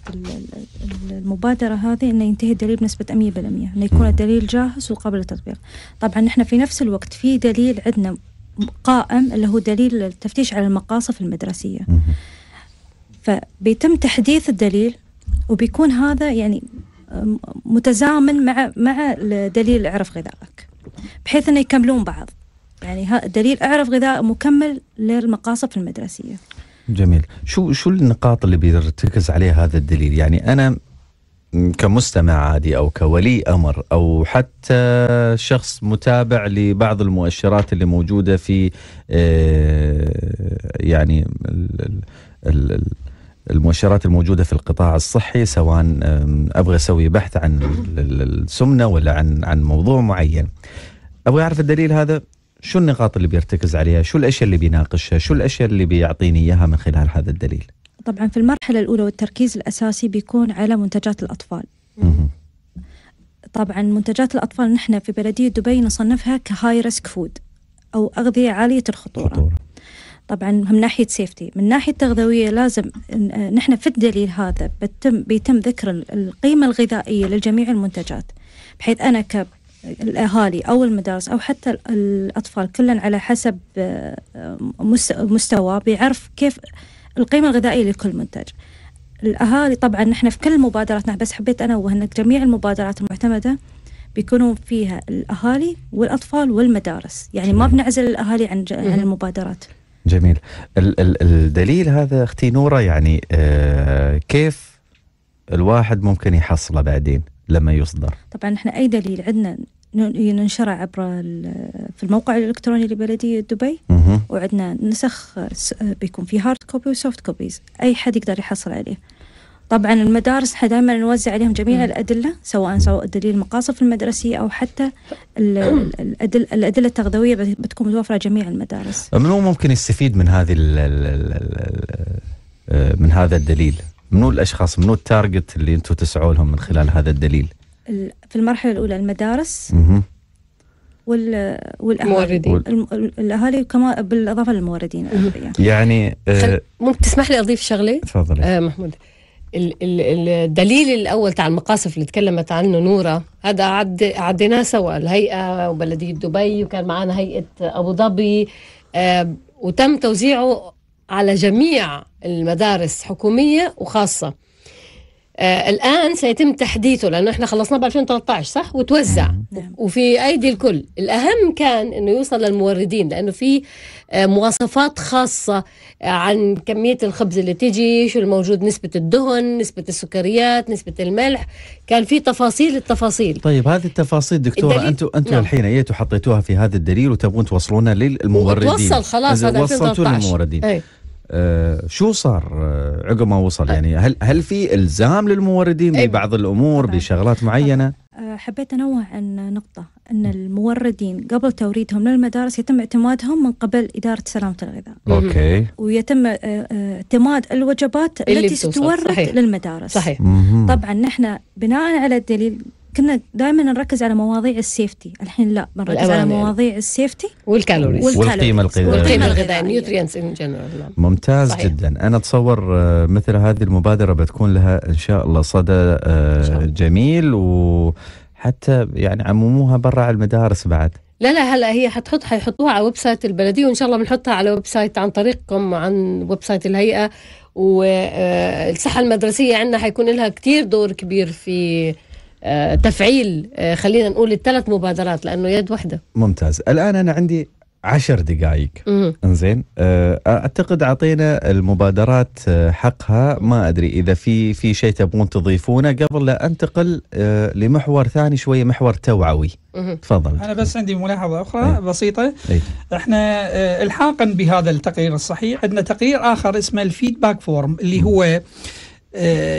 المبادرة هذه أنه ينتهي الدليل بنسبة 100% أنه يكون الدليل جاهز وقابل للتطبيق طبعا نحن في نفس الوقت في دليل عندنا قائم اللي هو دليل التفتيش على المقاصف المدرسية فبيتم تحديث الدليل وبيكون هذا يعني متزامن مع مع دليل اعرف غذائك بحيث انه يكملون بعض يعني دليل اعرف غذاء مكمل للمقاصف المدرسيه جميل شو شو النقاط اللي بيرتكز عليها هذا الدليل يعني انا كمستمع عادي او كولي امر او حتى شخص متابع لبعض المؤشرات اللي موجوده في آه، يعني المؤشرات الموجوده في القطاع الصحي سواء ابغى اسوي بحث عن السمنه ولا عن عن موضوع معين ابغى اعرف الدليل هذا شو النقاط اللي بيرتكز عليها شو الاشياء اللي بيناقشها شو الاشياء اللي بيعطيني اياها من خلال هذا الدليل طبعا في المرحله الاولى والتركيز الاساسي بيكون على منتجات الاطفال طبعا منتجات الاطفال نحن في بلديه دبي نصنفها كهاي ريسك فود او اغذيه عاليه الخطوره خطورة. طبعا من ناحية سيفتي من ناحية تغذوية لازم نحن في الدليل هذا بتم, بيتم ذكر القيمة الغذائية لجميع المنتجات بحيث أنا ك الأهالي أو المدارس أو حتى الأطفال كلا على حسب آه، مستوى بيعرف كيف القيمة الغذائية لكل منتج الأهالي طبعا نحن في كل مبادراتنا بس حبيت أنوه أن جميع المبادرات المعتمدة بيكونوا فيها الأهالي والأطفال والمدارس يعني ما بنعزل الأهالي عن, عن المبادرات جميل ال- ال- الدليل هذا اختي نوره يعني آه كيف الواحد ممكن يحصله بعدين لما يصدر طبعا احنا اي دليل عندنا ننشره عبر في الموقع الالكتروني لبلديه دبي وعندنا نسخ آه، بيكون في هارد كوبي وسوفت كوبيز اي حد يقدر يحصل عليه طبعا المدارس احنا دائما نوزع عليهم جميع الادله سواء سواء دليل المقاصف المدرسيه او حتى الادله التغذويه بتكون متوفره جميع المدارس. منو ممكن يستفيد من هذه الـ الـ الـ آه، من هذا الدليل؟ منو الاشخاص؟ منو التارجت اللي انتم تسعوا لهم من خلال هذا الدليل؟ في المرحله الاولى المدارس وال والاهالي الاهالي كما بالاضافه للموردين يعني آه، ممكن تسمح لي اضيف شغله؟ تفضلي آه محمود الدليل الاول تاع المقاصف اللي تكلمت عنه نوره هذا عد عديناه سوا الهيئه وبلديه دبي وكان معنا هيئه ابو ظبي وتم توزيعه على جميع المدارس حكوميه وخاصه آه الان سيتم تحديثه لانه احنا خلصناه ب 2013 صح وتوزع نعم. نعم. وفي ايدي الكل الاهم كان انه يوصل للموردين لانه في آه مواصفات خاصه آه، عن كميه الخبز اللي تيجي شو الموجود نسبه الدهن نسبه السكريات نسبه الملح كان في تفاصيل التفاصيل طيب هذه التفاصيل دكتوره انتم انتم نعم. الحين ايتوا حطيتوها في هذا الدليل وتبون توصلونا للموردين توصل خلاص هذا 2013 للموردين أي. آه، شو صار آه، عقب ما وصل يعني هل هل في الزام للموردين إيه. ببعض الامور بشغلات معينه؟ آه، حبيت انوه عن نقطه ان الموردين قبل توريدهم للمدارس يتم اعتمادهم من قبل اداره سلامه الغذاء. اوكي. ويتم اعتماد الوجبات التي تورد للمدارس. صحيح. طبعا نحن بناء على الدليل كنا دائما نركز على مواضيع السيفتي الحين لا بنركز على يعني. مواضيع يعني. السيفتي والكالوريز والقيمه الغذائيه والقيمه الغذائيه نيوتريانس ان جنرال ممتاز صحيح. جدا انا اتصور آه، مثل هذه المبادره بتكون لها ان شاء الله صدى آه، جميل وحتى يعني عمموها برا على المدارس بعد لا لا هلا هي حتحط حيحطوها على ويب سايت البلديه وان شاء الله بنحطها على ويب سايت عن طريقكم عن ويب سايت الهيئه والصحه آه، المدرسيه عندنا حيكون لها كثير دور كبير في آه، تفعيل آه، خلينا نقول الثلاث مبادرات لانه يد واحده ممتاز الان انا عندي عشر دقائق انزين آه، اعتقد اعطينا المبادرات حقها ما ادري اذا في في شيء تبغون تضيفونه قبل لا انتقل لمحور ثاني شويه محور توعوي تفضل انا بس عندي ملاحظه اخرى أي. بسيطه أي. احنا الحاقا بهذا التقرير الصحيح عندنا تقرير اخر اسمه الفيدباك فورم اللي هو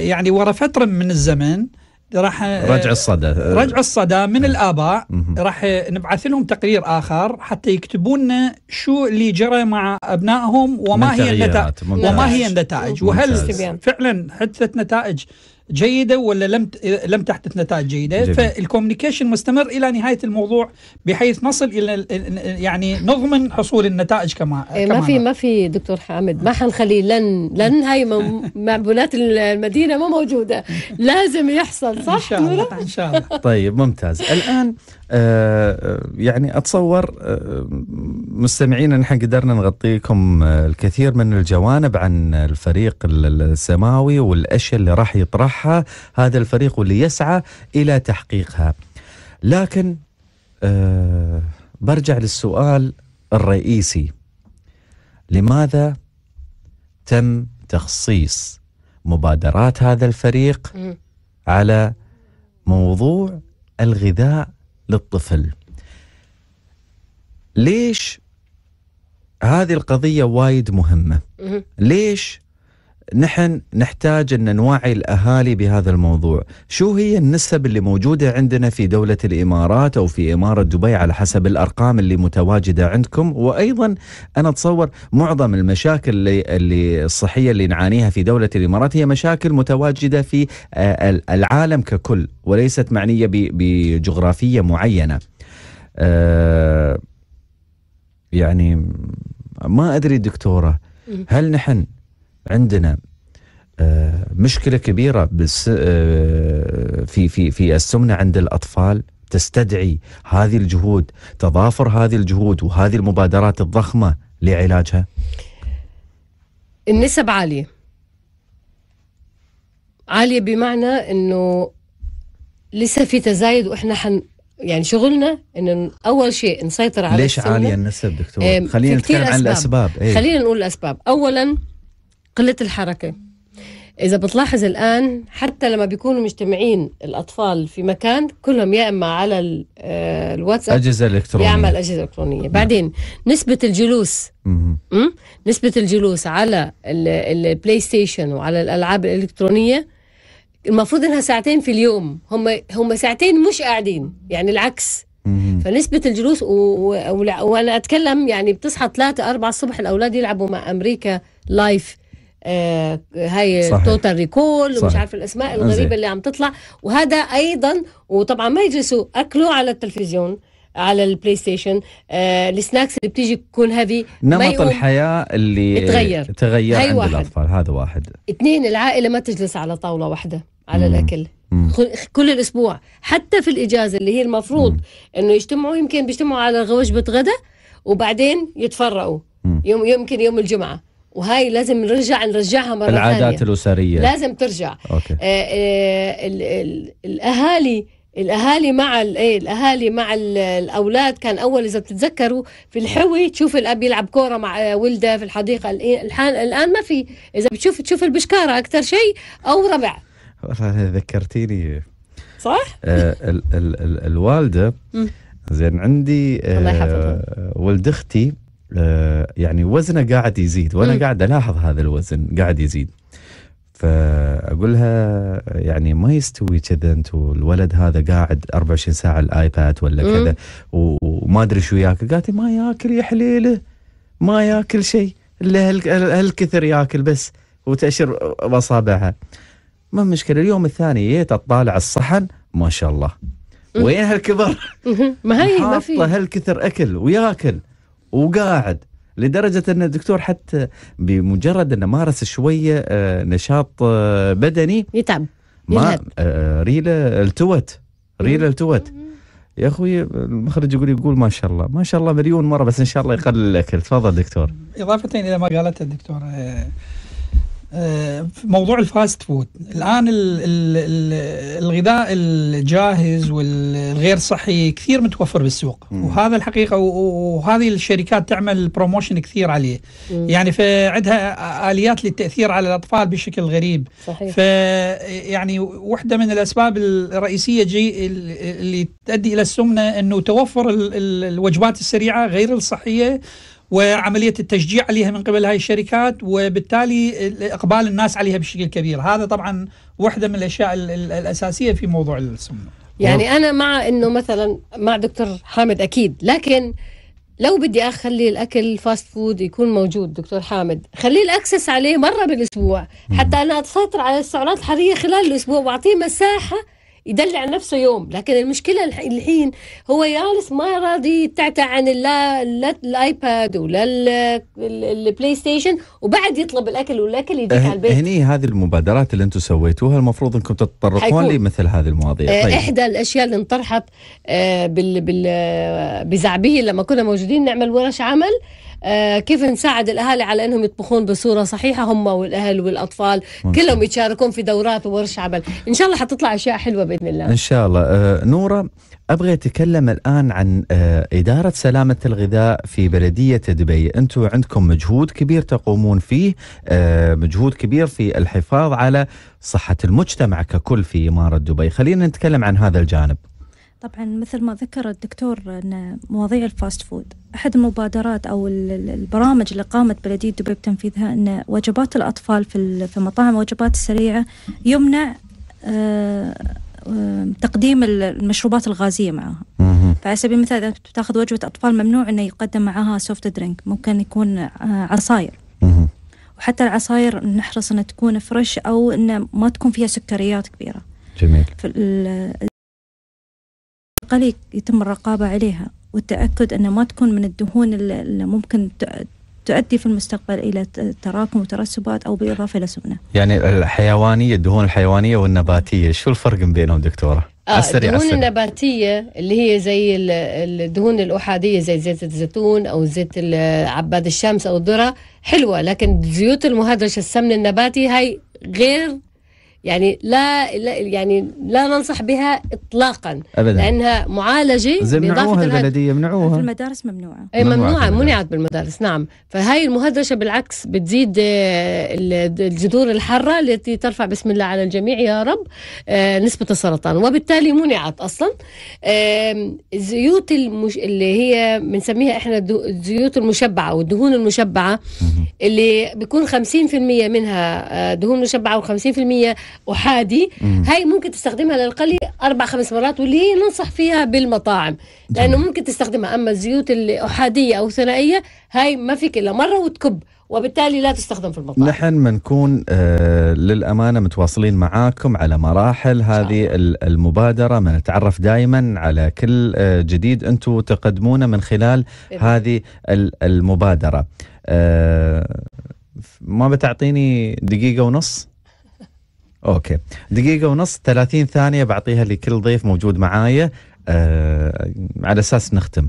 يعني ورا فتره من الزمن راح آه، رجع الصدى رجع الصدى من نعم. الاباء راح آه، نبعث لهم تقرير اخر حتى يكتبون لنا شو اللي جرى مع ابنائهم وما هي النتائج وما هي النتائج وهل فعلا حدثت نتائج جيده ولا لم لم تحدث نتائج جيده جميل. فالكوميونيكيشن مستمر الى نهايه الموضوع بحيث نصل الى يعني نضمن حصول النتائج كما إيه ما في ما في دكتور حامد ما حنخلي لن لن هاي معبولات المدينه مو موجوده لازم يحصل صح ان شاء الله, إن شاء الله. طيب ممتاز الان آه،, آه يعني اتصور آه مستمعينا نحن قدرنا نغطيكم آه، الكثير من الجوانب عن الفريق السماوي والاشياء اللي راح يطرح يسعى هذا الفريق ليسعى الى تحقيقها لكن أه برجع للسؤال الرئيسي لماذا تم تخصيص مبادرات هذا الفريق على موضوع الغذاء للطفل ليش هذه القضيه وايد مهمه ليش نحن نحتاج ان نوعي الاهالي بهذا الموضوع، شو هي النسب اللي موجوده عندنا في دوله الامارات او في اماره دبي على حسب الارقام اللي متواجده عندكم، وايضا انا اتصور معظم المشاكل اللي, اللي الصحيه اللي نعانيها في دوله الامارات هي مشاكل متواجده في آه، العالم ككل وليست معنيه بجغرافيه معينه. آه، يعني ما ادري دكتوره هل نحن عندنا آه، مشكلة كبيرة بس آه، في في في السمنة عند الأطفال تستدعي هذه الجهود تضافر هذه الجهود وهذه المبادرات الضخمة لعلاجها النسب عالية عالية بمعنى أنه لسه في تزايد وإحنا حن يعني شغلنا انه اول شيء نسيطر على ليش عاليه النسب دكتور؟ خلينا نتكلم عن الاسباب, الأسباب. ايه؟ خلينا نقول الاسباب، اولا قلة الحركة إذا بتلاحظ الآن حتى لما بيكونوا مجتمعين الأطفال في مكان كلهم يا إما على آه، الواتساب أجهزة إلكترونية يعمل أجهزة إلكترونية نعم. بعدين نسبة الجلوس م? نسبة الجلوس على البلاي ستيشن وعلى الألعاب الإلكترونية المفروض انها ساعتين في اليوم هم هم ساعتين مش قاعدين يعني العكس مم. فنسبة الجلوس و... و... وأنا أتكلم يعني بتصحى 3 4 الصبح الأولاد يلعبوا مع أمريكا لايف آه، هاي توتال ريكول ومش عارف الاسماء الغريبه اللي عم تطلع وهذا ايضا وطبعا ما يجلسوا اكله على التلفزيون على البلاي ستيشن آه السناكس اللي بتيجي تكون هذه نمط الحياه اللي تغير تغير عند واحد. الاطفال هذا واحد اثنين العائله ما تجلس على طاوله واحده على مم. الاكل مم. كل الاسبوع حتى في الاجازه اللي هي المفروض مم. انه يجتمعوا يمكن بيجتمعوا على وجبه غدا وبعدين يتفرقوا يوم يمكن يوم الجمعه وهاي لازم نرجع نرجعها مره ثانيه العادات الاسريه لازم ترجع أوكي. آه, آه، الاهالي الاهالي مع ايه الاهالي مع الاولاد كان اول اذا بتتذكروا في الحوي تشوف الاب يلعب كوره مع ولده في الحديقه الان الان ما في اذا بتشوف تشوف البشكاره اكثر شيء او ربع والله ذكرتيني صح آه ال ال ال الوالده زين عندي آه ولد اختي آه، يعني وزنه قاعد يزيد وانا م. قاعد الاحظ هذا الوزن قاعد يزيد فاقول لها يعني ما يستوي كذا انت والولد هذا قاعد 24 ساعه الايباد ولا كذا وما ادري شو ياكل قالت ما ياكل يا حليله ما ياكل شيء الا هالكثر ياكل بس وتاشر اصابعها ما مشكله اليوم الثاني جيت اطالع الصحن ما شاء الله وين هالكبر ما هي ما في هالكثر اكل وياكل وقاعد لدرجة أن الدكتور حتى بمجرد أنه مارس شوية آه، نشاط آه، بدني يتعب ما آه، ريلة التوت ريلة التوت يا اخوي المخرج يقول يقول ما شاء الله ما شاء الله مليون مره بس ان شاء الله يقلل الاكل تفضل دكتور اضافه الى ما قالت الدكتور آه، موضوع الفاست فود الان الغذاء الجاهز والغير صحي كثير متوفر بالسوق مم. وهذا الحقيقه وهذه الشركات تعمل بروموشن كثير عليه مم. يعني فعندها اليات للتاثير على الاطفال بشكل غريب صحيح فيعني واحده من الاسباب الرئيسيه جي اللي تؤدي الى السمنه انه توفر الوجبات السريعه غير الصحيه وعمليه التشجيع عليها من قبل هاي الشركات وبالتالي اقبال الناس عليها بشكل كبير هذا طبعا وحده من الاشياء الاساسيه في موضوع السمنه يعني انا مع انه مثلا مع دكتور حامد اكيد لكن لو بدي اخلي الاكل فاست فود يكون موجود دكتور حامد خليه الاكسس عليه مره بالاسبوع حتى انا أتسيطر على السعرات الحراريه خلال الاسبوع واعطيه مساحه يدلع نفسه يوم لكن المشكله الحين هو جالس ما راضي يتعتع عن لا الايباد ولا البلاي ستيشن وبعد يطلب الاكل والاكل يجي أه، على البيت هني هذه المبادرات اللي انتم سويتوها المفروض انكم تتطرقون لمثل هذه المواضيع أه، طيب. احدى الاشياء اللي انطرحت أه، بال بال بزعبيه لما كنا موجودين نعمل ورش عمل آه، كيف نساعد الاهالي على انهم يطبخون بصوره صحيحه هم والاهل والاطفال كلهم يتشاركون في دورات وورش عمل ان شاء الله حتطلع اشياء حلوه باذن الله ان شاء الله آه نوره ابغى اتكلم الان عن آه اداره سلامه الغذاء في بلديه دبي انتم عندكم مجهود كبير تقومون فيه آه مجهود كبير في الحفاظ على صحه المجتمع ككل في اماره دبي خلينا نتكلم عن هذا الجانب طبعا مثل ما ذكر الدكتور أن مواضيع الفاست فود أحد المبادرات أو البرامج اللي قامت بلدية دبي بتنفيذها أن وجبات الأطفال في مطاعم وجبات السريعة يمنع آه، آه، تقديم المشروبات الغازية معها فعلى سبيل المثال إذا بتاخذ وجبة أطفال ممنوع أنه يقدم معها سوفت درينك ممكن يكون آه، عصاير وحتى العصاير نحرص انها تكون فريش أو انه ما تكون فيها سكريات كبيرة جميل قليل يتم الرقابة عليها والتأكد أنها ما تكون من الدهون اللي ممكن تؤدي في المستقبل إلى تراكم وترسبات أو بالإضافة إلى سمنة يعني الحيوانية الدهون الحيوانية والنباتية شو الفرق بينهم دكتورة؟ آه، الدهون النباتية اللي هي زي الدهون الأحادية زي زيت الزيتون أو زيت عباد الشمس أو الذرة حلوة لكن زيوت المهدرجة السمن النباتي هاي غير يعني لا, لا يعني لا ننصح بها اطلاقا ابدا لانها معالجه زي منعوها البلديه منعوها في المدارس ممنوعه اي ممنوعه منعت بالمدارس نعم فهاي المهدرشه بالعكس بتزيد آه، الجذور الحاره التي ترفع بسم الله على الجميع يا رب آه، نسبه السرطان وبالتالي منعت اصلا الزيوت المش... اللي هي بنسميها احنا الزيوت المشبعه والدهون المشبعه اللي بيكون 50% منها آه، دهون مشبعه و50% احادي مم. هاي ممكن تستخدمها للقلي اربع خمس مرات واللي هي ننصح فيها بالمطاعم لانه ممكن تستخدمها اما الزيوت الاحاديه او ثنائيه هاي ما فيك الا مره وتكب وبالتالي لا تستخدم في المطاعم نحن منكون آه للأمانة متواصلين معاكم على مراحل هذه المبادرة ما نتعرف دائما على كل آه جديد أنتم تقدمونه من خلال إيه. هذه المبادرة آه ما بتعطيني دقيقة ونص اوكي دقيقة ونص 30 ثانية بعطيها لكل ضيف موجود معايا آه على اساس نختم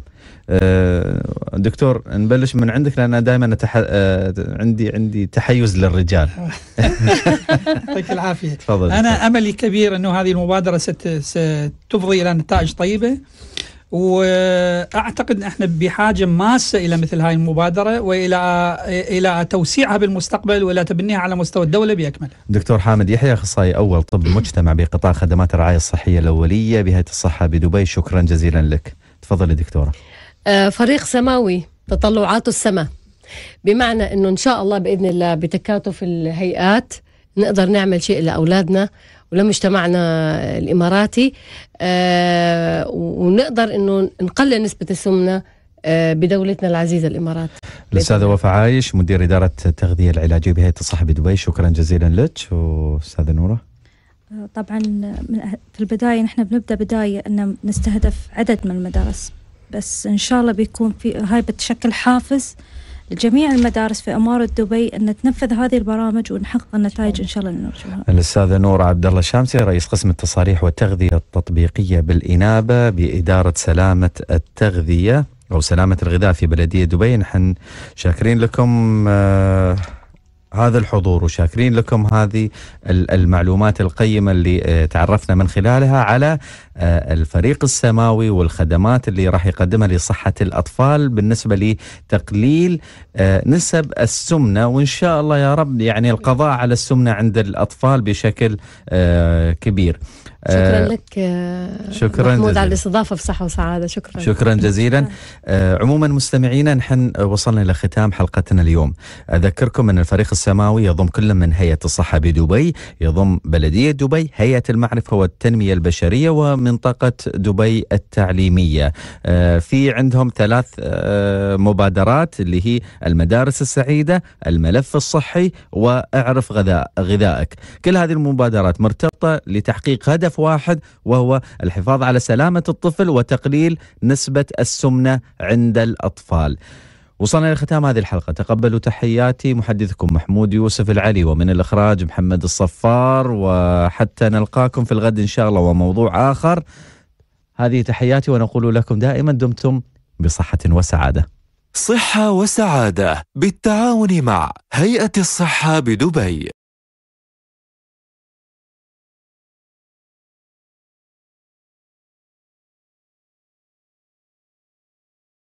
آه دكتور نبلش من عندك لان دائما أتح... آه عندي عندي تحيز للرجال يعطيك العافيه تفضل انا املي كبير انه هذه المبادره ست... ستفضي الى نتائج طيبه واعتقد احنا بحاجه ماسه الى مثل هاي المبادره والى الى توسيعها بالمستقبل والى تبنيها على مستوى الدوله باكملها. دكتور حامد يحيى اخصائي اول طب مجتمع بقطاع خدمات الرعايه الصحيه الاوليه بهيئه الصحه بدبي شكرا جزيلا لك. تفضلي دكتوره. أه، فريق سماوي تطلعات السماء بمعنى انه ان شاء الله باذن الله بتكاتف الهيئات نقدر نعمل شيء لاولادنا ولمجتمعنا مجتمعنا الاماراتي آه، ونقدر انه نقلل نسبه السمنه آه، بدولتنا العزيزه الامارات الاستاذه وفاء عايش مدير اداره التغذيه العلاجيه بهيئه الصحه بدبي شكرا جزيلا لك واستاذه نوره آه، طبعا في البدايه نحن بنبدا بدايه ان نستهدف عدد من المدارس بس ان شاء الله بيكون في هاي بتشكل حافز لجميع المدارس في اماره دبي ان تنفذ هذه البرامج ونحقق النتائج ان شاء الله اللي نرجوها. الاستاذه نور عبد الله الشامسي رئيس قسم التصاريح والتغذيه التطبيقيه بالانابه باداره سلامه التغذيه او سلامه الغذاء في بلديه دبي نحن شاكرين لكم آه هذا الحضور وشاكرين لكم هذه المعلومات القيمة اللي آه، تعرفنا من خلالها على آه، الفريق السماوي والخدمات اللي راح يقدمها لصحة الأطفال بالنسبة لتقليل آه، نسب السمنة وإن شاء الله يا رب يعني القضاء على السمنة عند الأطفال بشكل كبير شكرا آه، لك آه، شكرا محمود جزيلا. على الاستضافه في صحه وسعاده شكرا شكرا جزيلا آه، عموما مستمعينا نحن وصلنا الى ختام حلقتنا اليوم اذكركم ان الفريق السماوي يضم كل من هيئه الصحه بدبي يضم بلديه دبي هيئه المعرفه والتنميه البشريه ومنطقه دبي التعليميه في عندهم ثلاث مبادرات اللي هي المدارس السعيده الملف الصحي واعرف غذاء غذائك كل هذه المبادرات مرتبطه لتحقيق هدف هدف واحد وهو الحفاظ على سلامة الطفل وتقليل نسبة السمنة عند الأطفال وصلنا إلى ختام هذه الحلقة تقبلوا تحياتي محدثكم محمود يوسف العلي ومن الإخراج محمد الصفار وحتى نلقاكم في الغد إن شاء الله وموضوع آخر هذه تحياتي ونقول لكم دائما دمتم بصحة وسعادة صحة وسعادة بالتعاون مع هيئة الصحة بدبي